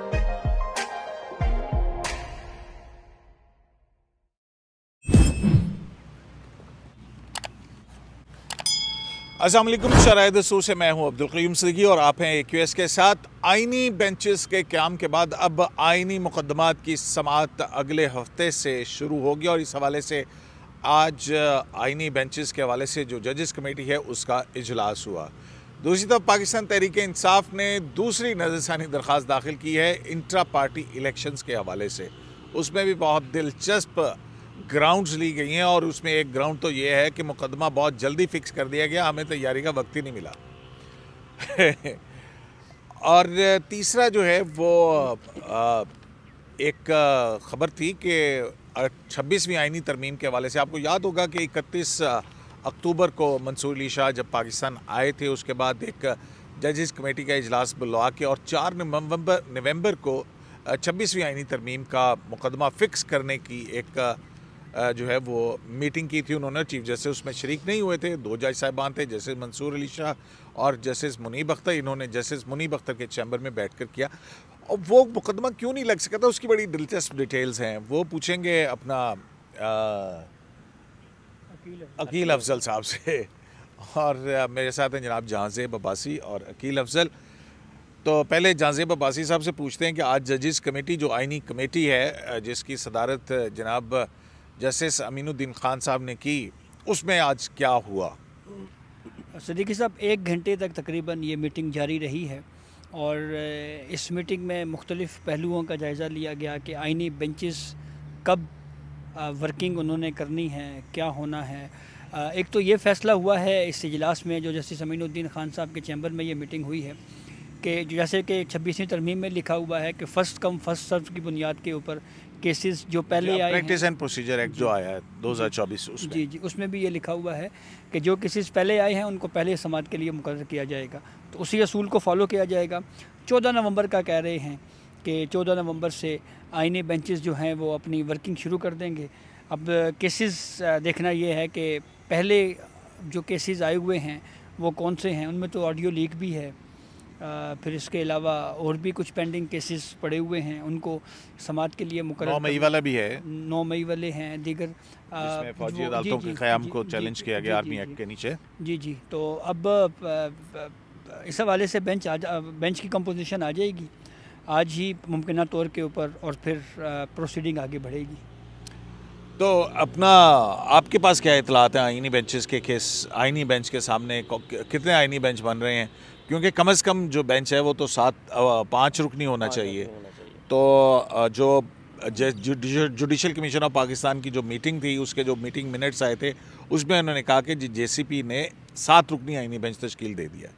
असलम शराय दसूर से मैं हूं अब्दुल कयूम सदगी और आप हैं ए क्यू एस के साथ आइनी बेंचेस के क्याम के बाद अब आइनी मुकदमात की समात अगले हफ्ते से शुरू होगी और इस हवाले से आज आइनी बेंचेस के हवाले से जो जजेस कमेटी है उसका इजलास हुआ दूसरी तरफ पाकिस्तान तहरीक इंसाफ ने दूसरी नज़रसानी दरख्वास्त दाखिल की है इंट्रा पार्टी इलेक्शन के हवाले से उसमें भी बहुत दिलचस्प ग्राउंड्स ली गई हैं और उसमें एक ग्राउंड तो ये है कि मुकदमा बहुत जल्दी फिक्स कर दिया गया हमें तैयारी का वक्त ही नहीं मिला और तीसरा जो है वो एक ख़बर थी कि छब्बीसवीं आइनी तरमीम के हवाले से आपको याद होगा कि इकतीस अक्टूबर को मंसूर अली शाह जब पाकिस्तान आए थे उसके बाद एक जजेस कमेटी का इजलास बुलवा के और चार नवंबर नवंबर को छब्बीसवीं आइनी तरमीम का मुकदमा फ़िक्स करने की एक जो है वो मीटिंग की थी उन्होंने चीफ जस्टिस उसमें शरीक नहीं हुए थे दो जज साहबान थे जस्टिस मंसूर अली शाह और जस्टिस मुनीब अख्तर इन्होंने जस्टिस मुनीब अख्तर के चैम्बर में बैठ कर किया और वो मुकदमा क्यों नहीं लग सका था उसकी बड़ी दिलचस्प डिटेल्स हैं वो पूछेंगे अपना आ, अकील अफजल साहब से और मेरे साथ हैं जनाब जहाँजेब अब्बासी और अकील अफजल तो पहले जहाँजेब अब्बासी साहब से पूछते हैं कि आज जजिस कमेटी जो आइनी कमेटी है जिसकी सदारत जनाब जस्टिस अमीनुद्दीन खान साहब ने की उसमें आज क्या हुआ सदीकी साहब एक घंटे तक तकरीबन ये मीटिंग जारी रही है और इस मीटिंग में मुख्तलिफ़ पहलुओं का जायज़ा लिया गया कि आइनी बेंचेस कब वर्किंग उन्होंने करनी है क्या होना है एक तो ये फैसला हुआ है इस इजलास में जो जस्टिस अमीनुद्दीन खान साहब के चैम्बर में ये मीटिंग हुई है कि जैसे कि छब्बीसवीं तरमीम में लिखा हुआ है कि फ़र्स्ट कम फर्स्ट सर्व की बुनियाद के ऊपर केसेस जो पहले आए प्रैक्टिस एंड प्रोसीजर एक्ट जो आया है 2024 उसमें जी जी उसमें भी ये लिखा हुआ है कि जो केसेस पहले आए हैं उनको पहले समाज के लिए मुकर किया जाएगा तो उसी असूल को फॉलो किया जाएगा चौदह नवंबर का कह रहे हैं कि 14 नवंबर से आईने बेंचेस जो हैं वो अपनी वर्किंग शुरू कर देंगे अब केसेस देखना ये है कि पहले जो केसेस आए हुए हैं वो कौन से हैं उनमें तो ऑडियो लीक भी है फिर इसके अलावा और भी कुछ पेंडिंग केसेस पड़े हुए हैं उनको समाज के लिए मुकर नौ मई वाला भी है नौ मई वाले हैं दीगर फौजी अदालतों के क़्याम को चैलेंज किया गया आर्मी एक्ट के नीचे जी जी तो अब इस हवाले से बेंच आ बेंच की कंपोजिशन आ जाएगी आज ही मुमकिन तौर के ऊपर और फिर प्रोसीडिंग आगे बढ़ेगी तो अपना आपके पास क्या इतलात हैं आइनी बेंचेस के केस आइनी बेंच के सामने कितने आइनी बेंच बन रहे हैं क्योंकि कम से कम जो बेंच है वो तो सात पाँच रुकनी होना चाहिए तो जो जुडिशल कमीशन ऑफ पाकिस्तान की जो मीटिंग थी उसके जो मीटिंग मिनट्स आए थे उसमें उन्होंने कहा कि जेसीपी ने सात रुकनी आइनी बेंच तश्कील दे दिया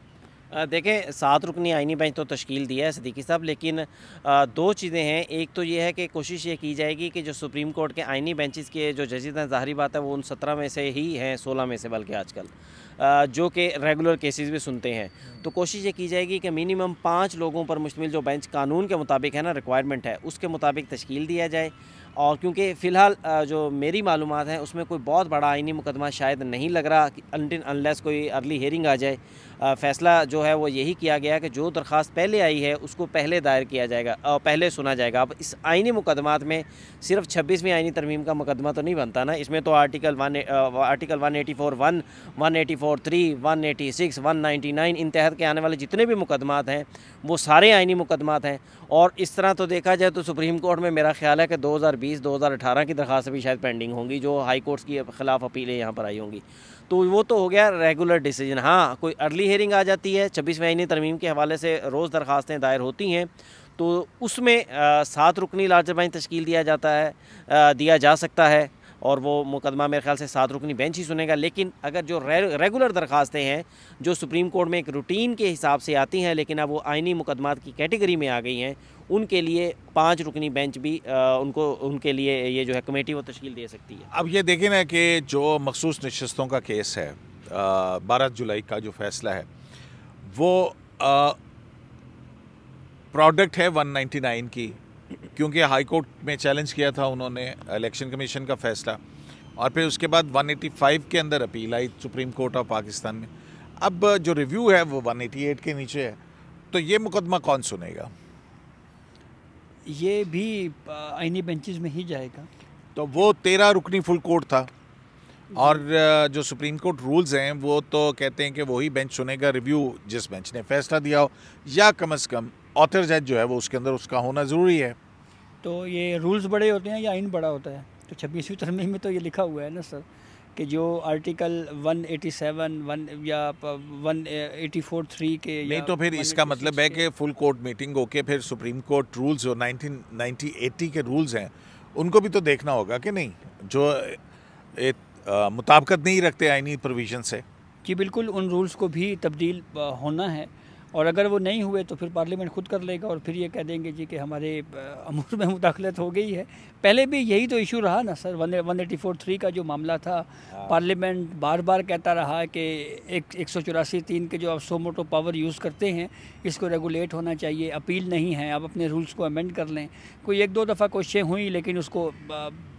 देखें सात रुकनी आइनी बेंच तो तश्कील दिया है सदीकी साहब लेकिन दो चीज़ें हैं एक तो ये है कि कोशिश ये की जाएगी कि जो सुप्रीम कोर्ट के आइनी बेंचेस के जो जजेस हैं ज़ाहरी बात है वो उन सत्रह में से ही हैं सोलह में से बल्कि आजकल जो कि रेगुलर केसेस भी सुनते हैं तो कोशिश ये की जाएगी कि मिनिमम पाँच लोगों पर मुश्तमिल जो बेंच कानून के मुताबिक है ना रिक्वायरमेंट है उसके मुताबिक तश्कील दिया जाए और क्योंकि फ़िलहाल जो मेरी मालूम है उसमें कोई बहुत बड़ा आइनी मुकदमा शायद नहीं लग रहा अनटिन अनलेस कोई अर्ली हेयरिंग आ जाए फैसला जो है वो यही किया गया कि जो दरख्वास्त पहले आई है उसको पहले दायर किया जाएगा पहले सुना जाएगा अब इस आइनी मुकदमा में सिर्फ छब्बीसवीं आइनी तरमीम का मुकदमा तो नहीं बनता ना इसमें तो article one article one eighty four one one eighty four three one eighty six one ninety nine इन तहत के आने वाले जितने भी मुकदमा हैं वो सारे आइनी मुकदमा हैं और इस तरह तो देखा जाए तो सुप्रीम कोर्ट में मेरा ख्याल है कि दो हज़ार बीस बीस दो हज़ार अठारह की दरख्वास्त भी शायद पेंडिंग होंगी जो हाई कोर्ट्स की ख़िलाफ़ अपीलें यहाँ पर आई होंगी तो वो तो हो गया रेगुलर डिसीजन हाँ कोई अर्ली हेयरिंग आ जाती है छब्बीस महीने तरमीम के हवाले से रोज़ दरख्वास्तें दायर होती हैं तो उसमें सात रुकनी लार्जर बेंच तश्कील दिया जाता है आ, दिया जा सकता है और वो मुकदमा मेरे ख्याल से सात रुकनी बेंच ही सुनेगा लेकिन अगर जो रे, रेगुलर दरखास्तें हैं जो सुप्रीम कोर्ट में एक रूटीन के हिसाब से आती हैं लेकिन अब वो आइनी मुकदमा की कैटेगरी में आ गई हैं उनके लिए पाँच रुकनी बेंच भी उनको उनके लिए ये जो है कमेटी वो तश्ील दे सकती है अब ये देखे ना कि जो मखसूस नशस्तों का केस है बारह जुलाई का जो फैसला है वो प्रोडक्ट है 199 की क्योंकि हाई कोर्ट में चैलेंज किया था उन्होंने इलेक्शन कमीशन का फैसला और फिर उसके बाद 185 के अंदर अपील आई सुप्रीम कोर्ट ऑफ पाकिस्तान में अब जो रिव्यू है वो 188 के नीचे है तो ये मुकदमा कौन सुनेगा ये भी आइनी बेंचेस में ही जाएगा तो वो तेरह रुकनी फुल कोर्ट था और जो सुप्रीम कोर्ट रूल्स हैं वो तो कहते हैं कि वही बेंच सुनेगा रिव्यू जिस बेंच ने फैसला दिया हो या कम अज़ कम ऑथर जज जो है वो उसके अंदर उसका होना ज़रूरी है तो ये रूल्स बड़े होते हैं या आइन बड़ा होता है तो छब्बीसवीं तरमीम में तो ये लिखा हुआ है ना सर कि जो आर्टिकल 187 वन या फोर थ्री के नहीं तो फिर इसका मतलब है कि फुल कोर्ट मीटिंग के फिर सुप्रीम कोर्ट रूल्स जो नाइनटीन नाइनटी एटी के रूल्स हैं उनको भी तो देखना होगा कि नहीं जो एक मुताबकत नहीं रखते आइनी प्रोविजन से जी बिल्कुल उन रूल्स को भी तब्दील होना है और अगर वो नहीं हुए तो फिर पार्लियामेंट खुद कर लेगा और फिर ये कह देंगे जी कि हमारे अमूर में मुदाखलत हो गई है पहले भी यही तो इशू रहा ना sir one one eighty four three का जो मामला था हाँ। पार्लियामेंट बार बार कहता रहा कि एक एक सौ चौरासी तीन के जो आप सो मोटो पावर यूज़ करते हैं इसको रेगुलेट होना चाहिए अपील नहीं है आप अपने रूल्स को अमेंड कर लें कोई एक दो दफ़ा कोशिशें हुई लेकिन उसको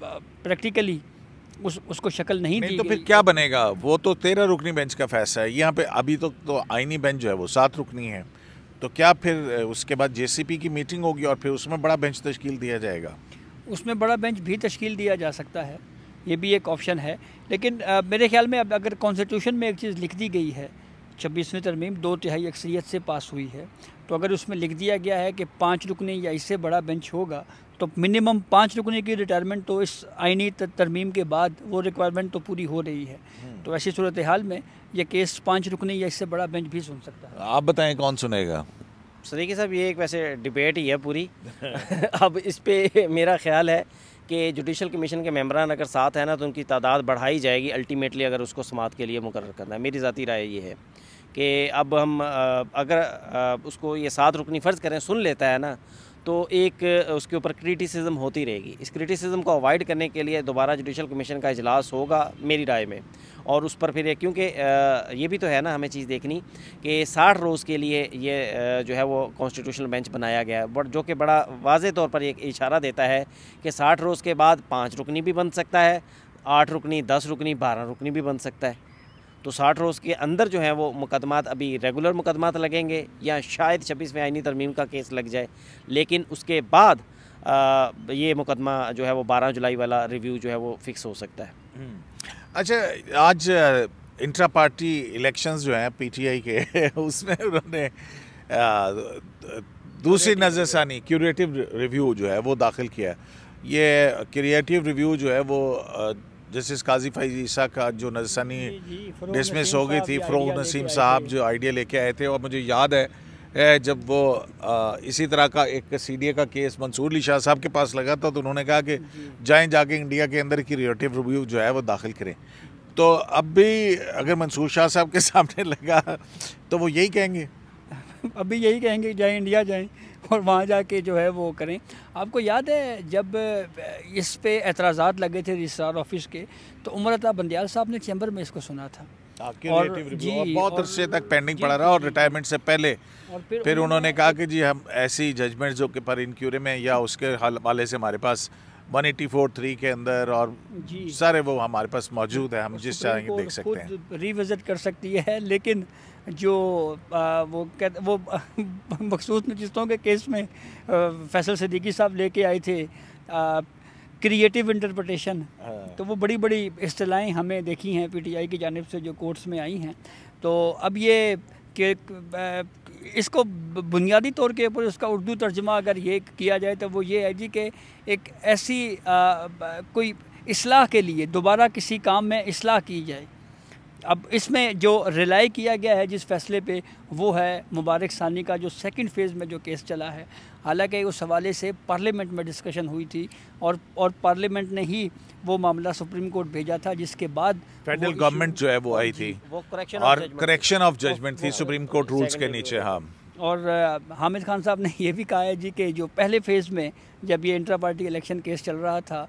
प्रैक्टिकली उस उसको शक्ल नहीं दी तो फिर क्या बनेगा वो तो तेरह रुकनी बेंच का फैसला है यहाँ पे अभी तक तो, तो आइनी बेंच जो है वो सात रुकनी है तो क्या फिर उसके बाद जेसीपी की मीटिंग होगी और फिर उसमें बड़ा बेंच तश्कील दिया जाएगा उसमें बड़ा बेंच भी तश्कील दिया जा सकता है ये भी एक ऑप्शन है लेकिन आ, मेरे ख्याल में अब अगर कॉन्स्टिट्यूशन में एक चीज़ लिख दी गई है छब्बीसवीं तरमीम दो तिहाई अक्सरियत से पास हुई है तो अगर उसमें लिख दिया गया है कि पाँच रुकने या इससे बड़ा बेंच होगा तो मिनिमम पाँच रुकने की रिटायरमेंट तो इस आइनी तरमीम के बाद वो रिक्वायरमेंट तो पूरी हो रही है हम्म। तो ऐसी सूरत हाल में यह केस पाँच रुकने या इससे बड़ा बेंच भी सुन सकता है आप बताएं कौन सुनेगा सदीकी साहब ये एक वैसे डिबेट ही है पूरी अब इस पर मेरा ख्याल है कि जुडिशल कमीशन के मेम्बरान अगर साथ हैं ना तो उनकी तादाद बढ़ाई जाएगी अल्टीमेटली अगर उसको समात के लिए मुकर करना है मेरी ज़ाती राय ये है कि अब हम अगर उसको ये सात रुकनी फ़र्ज करें सुन लेता है ना तो एक उसके ऊपर क्रिटिसिज्म होती रहेगी इस क्रिटिसिज्म को अवॉइड करने के लिए दोबारा जुडिशल कमीशन का इजलास होगा मेरी राय में और उस पर फिर क्योंकि ये भी तो है ना हमें चीज़ देखनी कि साठ रोज़ के लिए ये जो है वो कॉन्स्टिट्यूशनल बेंच बनाया गया है जो कि बड़ा वाज तौर पर एक इशारा देता है कि साठ रोज़ के बाद पाँच रुकनी भी बन सकता है आठ रुकनी दस रुकनी बारह रुकनी भी बन सकता है तो साठ रोज़ के अंदर जो है वो मुकदमात अभी रेगुलर मुकदमात लगेंगे या शायद छब्बीसवें आइनी तरमीम का केस लग जाए लेकिन उसके बाद आ, ये मुकदमा जो है वो बारह जुलाई वाला रिव्यू जो है वो फिक्स हो सकता है हम्म। अच्छा आज इंट्रा पार्टी इलेक्शंस जो हैं पीटीआई के उसमें उन्होंने दूसरी नज़रसानी क्यूरेटिव रिव्यू जो है वो दाखिल किया ये क्रिएटिव रिव्यू जो है वो जस्टिस काजी फैज ईसा का जो नजसानी डिसमिस हो गई थी फ़रोग नसीम साहब जो आइडिया लेके आए थे और मुझे याद है जब वो इसी तरह का एक ए का केस मंसूर अली शाह साहब के पास लगा था तो उन्होंने कहा कि जाएं जाके इंडिया के अंदर की रिलेटिव रिव्यू जो है वो दाखिल करें तो अब भी अगर मंसूर शाह साहब के सामने लगा तो वो यही कहेंगे अभी यही कहेंगे जाए इंडिया जाएं और वहाँ जाके जो है वो करें आपको याद है जब इस पे एतराज़ा लगे थे रजिस्ट्रार ऑफिस के तो उमर अता बंदयाल साहब ने चैम्बर में इसको सुना था और जी बहुत अरसे तक पेंडिंग पड़ा रहा और रिटायरमेंट से पहले और फिर फिर उन्होंने कहा कि जी हम ऐसी जजमेंट जो कि पर इनक्यूरे में या उसके हाल वाले से हमारे पास वन एटी फोर थ्री के अंदर और सारे वो हमारे पास मौजूद है हम जिस चाहेंगे देख सकते हैं रिविज़िट कर सकती है लेकिन जो आ, वो कह, वो मखसूस नजिस्तों के केस में फैसल सदीकी साहब लेके आए थे क्रिएटिव इंटरप्रटेशन हाँ। तो वो बड़ी बड़ी असलाएँ हमें देखी हैं पीटीआई की जानब से जो कोर्ट्स में आई हैं तो अब ये इसको बुनियादी तौर के ऊपर उसका उर्दू तर्जमा अगर ये किया जाए तो वो ये है जी कि एक ऐसी आ, कोई असलाह के लिए दोबारा किसी काम में असलाह की जाए अब इसमें जो रिलाई किया गया है जिस फैसले पे वो है मुबारक सानी का जो सेकंड फेज़ में जो केस चला है हालांकि उस हवाले से पार्लियामेंट में डिस्कशन हुई थी और और पार्लियामेंट ने ही वो मामला सुप्रीम कोर्ट भेजा था जिसके बाद फेडरल गवर्नमेंट जो है वो आई हाँ थी वो करेक्शन और करेक्शन ऑफ जजमेंट थी सुप्रीम कोर्ट रूल्स के नीचे हाँ और हामिद खान साहब ने ये भी कहा है जी कि जो पहले फेज़ में जब ये इंटर पार्टी इलेक्शन केस चल रहा था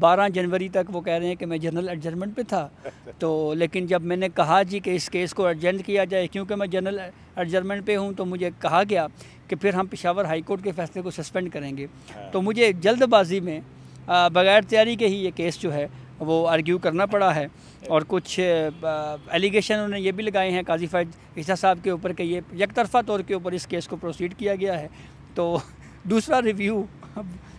बारह जनवरी तक वो कह रहे हैं कि मैं जनरल एडजमेंट पे था तो लेकिन जब मैंने कहा जी कि इस केस को अर्जेंट किया जाए क्योंकि मैं जनरल एडजमेंट पे हूँ तो मुझे कहा गया कि फिर हम पिशावर हाई कोर्ट के फैसले को सस्पेंड करेंगे हाँ। तो मुझे जल्दबाजी में बगैर तैयारी के ही ये केस जो है वो आर्ग्यू करना पड़ा है और कुछ एलिगेशन उन्होंने ये भी लगाए हैं काजी फैज ईसा साहब के ऊपर कि ये यकतरफा तौर के ऊपर इस केस को प्रोसीड किया गया है तो दूसरा रिव्यू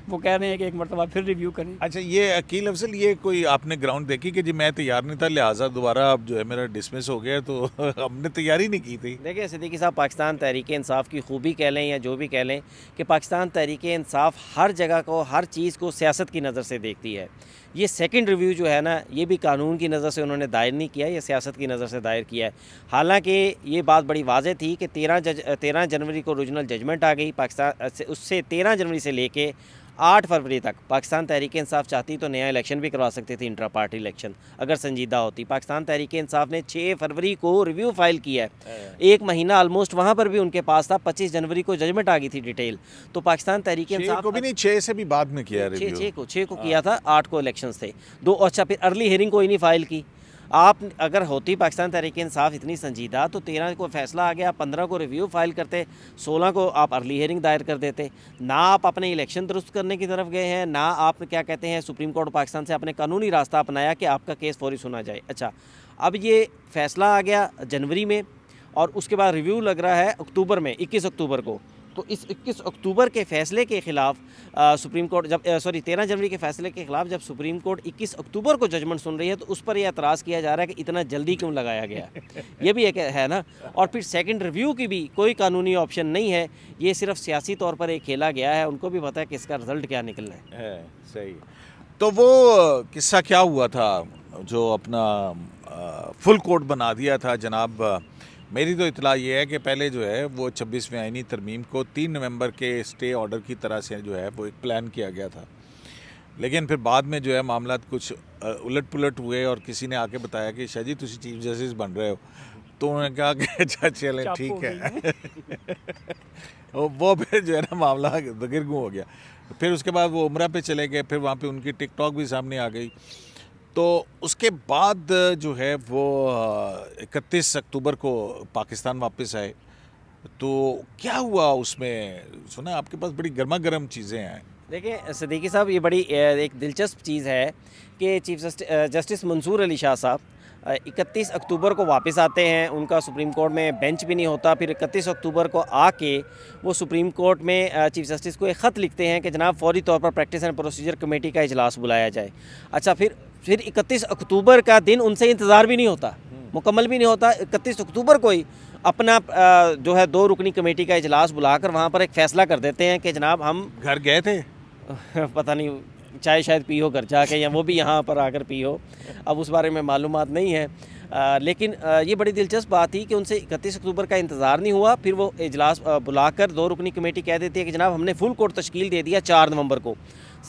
वो कह रहे हैं कि एक मरतबा फिर रिव्यू करें अच्छा ये अकील अफसल ये कोई आपने ग्राउंड देखी कि जी मैं तैयार नहीं था लिहाजा दोबारा अब जो है मेरा डिसमिस हो गया तो हमने तैयारी नहीं की थी देखिए सदीकी साहब पाकिस्तान तहरीक इंसाफ की खूबी कह लें या जो भी कह लें कि पाकिस्तान तहरीक इंसाफ हर जगह को हर चीज़ को सियासत की नज़र से देखती है ये सेकंड रिव्यू जो है ना ये भी कानून की नज़र से उन्होंने दायर नहीं किया ये सियासत की नज़र से दायर किया है हालांकि ये बात बड़ी वाजह थी कि तेरह जज तेरह जनवरी को ओरिजिनल जजमेंट आ गई पाकिस्तान उससे तेरह जनवरी से लेके आठ फरवरी तक पाकिस्तान तहरीक इंसाफ चाहती तो नया इलेक्शन भी करवा सकती थी इंट्रा पार्टी इलेक्शन अगर संजीदा होती पाकिस्तान तहरीक इंसाफ ने छः फरवरी को रिव्यू फाइल किया है हाँ। एक महीना ऑलमोस्ट वहाँ पर भी उनके पास था पच्चीस जनवरी को जजमेंट आ गई थी डिटेल तो पाकिस्तान तहरीक इंसाफ को भी नहीं छः से भी बाद में किया छः को छः को हाँ। किया था आठ को इलेक्शन थे दो अच्छा फिर अर्ली हेयरिंग कोई नहीं फाइल की आप अगर होती पाकिस्तान तहरीक इंसाफ इतनी संजीदा तो तेरह को फैसला आ गया पंद्रह को रिव्यू फाइल करते सोलह को आप अर्ली हयरिंग दायर कर देते ना आप अपने इलेक्शन दुरुस्त करने की तरफ गए हैं ना आप क्या कहते हैं सुप्रीम कोर्ट पाकिस्तान से आपने कानूनी रास्ता अपनाया कि आपका केस फौरी सुना जाए अच्छा अब ये फैसला आ गया जनवरी में और उसके बाद रिव्यू लग रहा है अक्टूबर में इक्कीस अक्टूबर को तो इस इक्कीस अक्टूबर के फैसले के ख़िलाफ़ सुप्रीम कोर्ट जब सॉरी तेरह जनवरी के फैसले के ख़िलाफ़ जब सुप्रीम कोर्ट इक्कीस अक्टूबर को जजमेंट सुन रही है तो उस पर यह एतराज़ किया जा रहा है कि इतना जल्दी क्यों लगाया गया ये भी एक है ना और फिर सेकेंड रिव्यू की भी कोई कानूनी ऑप्शन नहीं है ये सिर्फ सियासी तौर पर एक खेला गया है उनको भी पता है कि इसका रिजल्ट क्या निकलना है, है सही तो वो किस्सा क्या हुआ था जो अपना फुल कोर्ट बना दिया था जनाब मेरी तो इतला ये है कि पहले जो है वो छब्बीसवें आइनी तरमीम को तीन नवंबर के स्टे ऑर्डर की तरह से जो है वो एक प्लान किया गया था लेकिन फिर बाद में जो है मामला कुछ उलट पुलट हुए और किसी ने आके बताया कि शाह जी तुम चीफ जस्टिस बन रहे हो तो उन्होंने कहा कि अच्छा चले ठीक है वो फिर जो है ना मामला दगिरगू हो गया फिर उसके बाद वो उम्र पे चले गए फिर वहाँ पे उनकी टिकटॉक भी सामने आ गई तो उसके बाद जो है वो इकतीस अक्टूबर को पाकिस्तान वापस आए तो क्या हुआ उसमें सुना आपके पास बड़ी गर्मा गर्म चीज़ें हैं देखिए सदीकी साहब ये बड़ी एक दिलचस्प चीज़ है कि चीफ जस्टिस मंसूर अली शाह साहब 31 अक्टूबर को वापस आते हैं उनका सुप्रीम कोर्ट में बेंच भी नहीं होता फिर 31 अक्टूबर को आके वो सुप्रीम कोर्ट में चीफ जस्टिस को एक ख़त लिखते हैं कि जनाब फौरी तौर पर प्रैक्टिस एंड प्रोसीजर कमेटी का इजलास बुलाया जाए अच्छा फिर फिर 31 अक्टूबर का दिन उनसे इंतज़ार भी नहीं होता मुकम्मल भी नहीं होता इकतीस अक्टूबर को ही अपना जो है दो रुकनी कमेटी का इजलास बुलाकर वहाँ पर एक फैसला कर देते हैं कि जनाब हम घर गए थे पता नहीं चाय शायद पी हो घर जाके या वो भी यहाँ पर आकर पी हो अब उस बारे में मालूम नहीं है आ, लेकिन आ, ये बड़ी दिलचस्प बात थी कि उनसे इकतीस अक्टूबर का इंतज़ार नहीं हुआ फिर वो इजलास बुलाकर दो रुकनी कमेटी कह देती है कि जनाब हमने फुल कोर्ट तश्कील दे दिया चार नवंबर को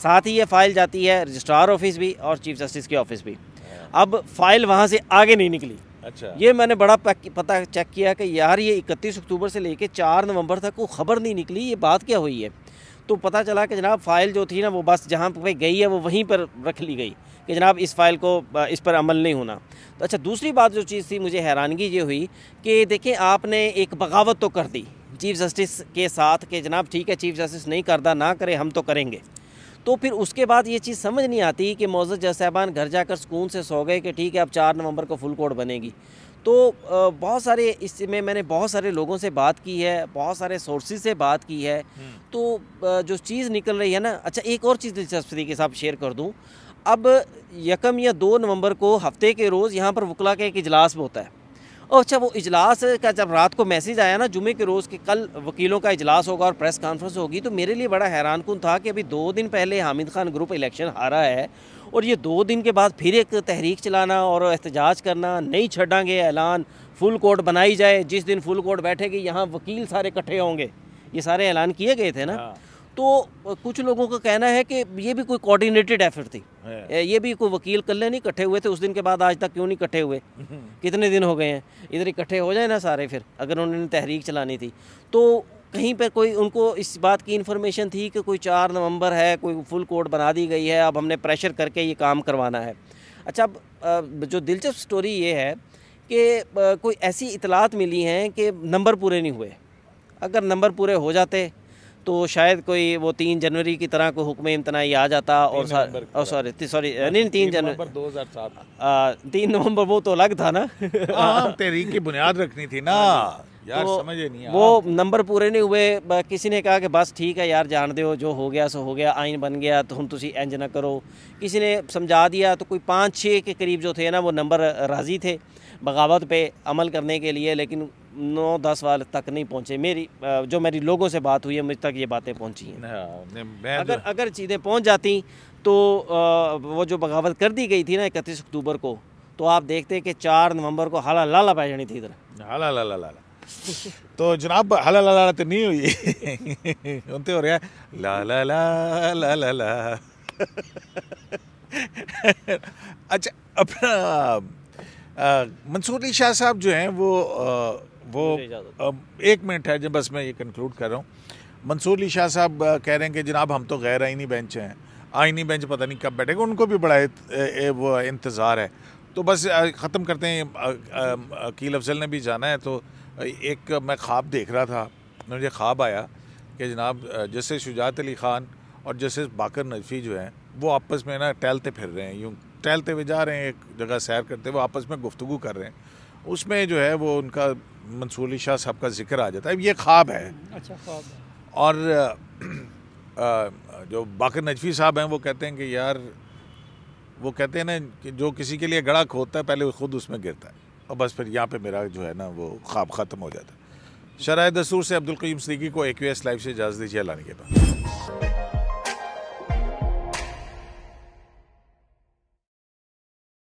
साथ ही ये फ़ाइल जाती है रजिस्ट्रार ऑफिस भी और चीफ जस्टिस के ऑफिस भी हाँ। अब फाइल वहाँ से आगे नहीं निकली अच्छा ये मैंने बड़ा पता चेक किया कि यार ये इकतीस अक्टूबर से लेके चार नवंबर तक कोई खबर नहीं निकली ये बात क्या हुई है तो पता चला कि जनाब फाइल जो थी ना वो बस जहाँ पर गई है वो वहीं पर रख ली गई कि जनाब इस फाइल को इस पर अमल नहीं होना तो अच्छा दूसरी बात जो चीज़ थी मुझे हैरानगी ये हुई कि देखिए आपने एक बगावत तो कर दी चीफ जस्टिस के साथ कि जनाब ठीक है चीफ जस्टिस नहीं करता ना करे हम तो करेंगे तो फिर उसके बाद ये चीज़ समझ नहीं आती कि मौजूद जज साहबान घर जाकर सुकून से सो गए कि ठीक है अब चार नवंबर को फुल कोर्ट बनेगी तो बहुत सारे इसमें मैंने बहुत सारे लोगों से बात की है बहुत सारे सोर्सेज से बात की है हम्म। तो जो चीज़ निकल रही है ना अच्छा एक और चीज़ दिलचस्प के साथ शेयर कर दूँ अब यकम या दो नवंबर को हफ्ते के रोज़ यहाँ पर वकला का एक इजलास होता है और अच्छा वो इजलास का जब रात को मैसेज आया ना जुमे के रोज़ कि कल वकीलों का इजलास होगा और प्रेस कॉन्फ्रेंस होगी तो मेरे लिए बड़ा हैरान कन था कि अभी दो दिन पहले हामिद खान ग्रुप इलेक्शन हारा है और ये दो दिन के बाद फिर एक तहरीक चलाना और एहतजाज करना नहीं छड़ांगे ऐलान फुल कोर्ट बनाई जाए जिस दिन फुल कोर्ट बैठेगी यहाँ वकील सारे इकट्ठे होंगे ये सारे ऐलान किए गए थे ना हाँ। तो कुछ लोगों का कहना है कि ये भी कोई कोऑर्डिनेटेड एफर्ट थी ये भी कोई वकील कल नहीं इकट्ठे हुए थे उस दिन के बाद आज तक क्यों नहीं इकट्ठे हुए कितने दिन हो गए हैं इधर इकट्ठे हो जाए ना सारे फिर अगर उन्होंने तहरीक चलानी थी तो कहीं पर कोई उनको इस बात की इन्फॉर्मेशन थी कि कोई चार नवंबर है कोई फुल कोर्ट बना दी गई है अब हमने प्रेशर करके ये काम करवाना है अच्छा अब जो दिलचस्प स्टोरी ये है कि कोई ऐसी इतलात मिली हैं कि नंबर पूरे नहीं हुए अगर नंबर पूरे हो जाते तो शायद कोई वो तीन जनवरी की तरह को हुक्म इम्तनाई आ जाता और सॉरी सॉरी नहीं तीन जनवरी दो हज़ार सात तीन नवंबर वो तो अलग था ना हाँ, तहरीक की बुनियाद रखनी थी ना हाँ यार तो समझे नहीं वो नंबर पूरे नहीं हुए किसी ने कहा कि बस ठीक है यार जान दो जो हो गया सो हो गया आइन बन गया तो हम तुम इंज ना करो किसी ने समझा दिया तो कोई पाँच छः के करीब जो थे ना वो नंबर राज़ी थे बगावत पे अमल करने के लिए लेकिन नौ दस वाले तक नहीं पहुँचे मेरी जो मेरी लोगों से बात हुई है मुझ तक ये बातें पहुँची हैं हाँ, तो- अगर अगर चीज़ें पहुँच जाती तो वो जो बगावत कर दी गई थी ना इकतीस अक्टूबर को तो आप देखते कि चार नवंबर को हाला लाला पाई जानी थी इधर हाला हाँ, लाला लाला तो जनाब हला लाला ला तो नहीं हुई उनते हो रहा ला ला ला ला ला ला अच्छा अपना मंसूर अली शाह साहब जो हैं वो आ, वो एक मिनट है जब बस मैं ये कंक्लूड कर रहा हूँ मंसूर अली शाह साहब कह रहे हैं कि जनाब हम तो गैर आइनी बेंच हैं आइनी बेंच पता नहीं कब बैठेगा उनको भी बड़ा वो इंतज़ार है तो बस ख़त्म करते हैं अकील अफजल ने भी जाना है तो एक मैं ख्वाब देख रहा था मुझे ख्वाब आया कि जनाब जस्टिस शुजात अली ख़ान और जस्टिस बाकर नजफ़ी जो हैं वो आपस में ना टहलते फिर रहे हैं यूँ टहलते हुए जा रहे हैं एक जगह सैर करते हुए आपस में गुफ्तु कर रहे हैं उसमें जो है वो उनका मंसूर अली शाह साहब का जिक्र आ जाता है ये ख्वाब है अच्छा ख्वाब और जो बाकर नजफी साहब हैं वो कहते हैं कि यार वो कहते हैं ना कि जो किसी के लिए गड़ा खोदता है पहले वो खुद उसमें गिरता है और बस फिर यहाँ पे मेरा जो है ना वो ख्वाब ख़त्म हो जाता है शराय दसूर से अब्दुल क़ीम सदीकी को एक क्यू एस लाइव से इजाज़त दीजिए लाने के बाद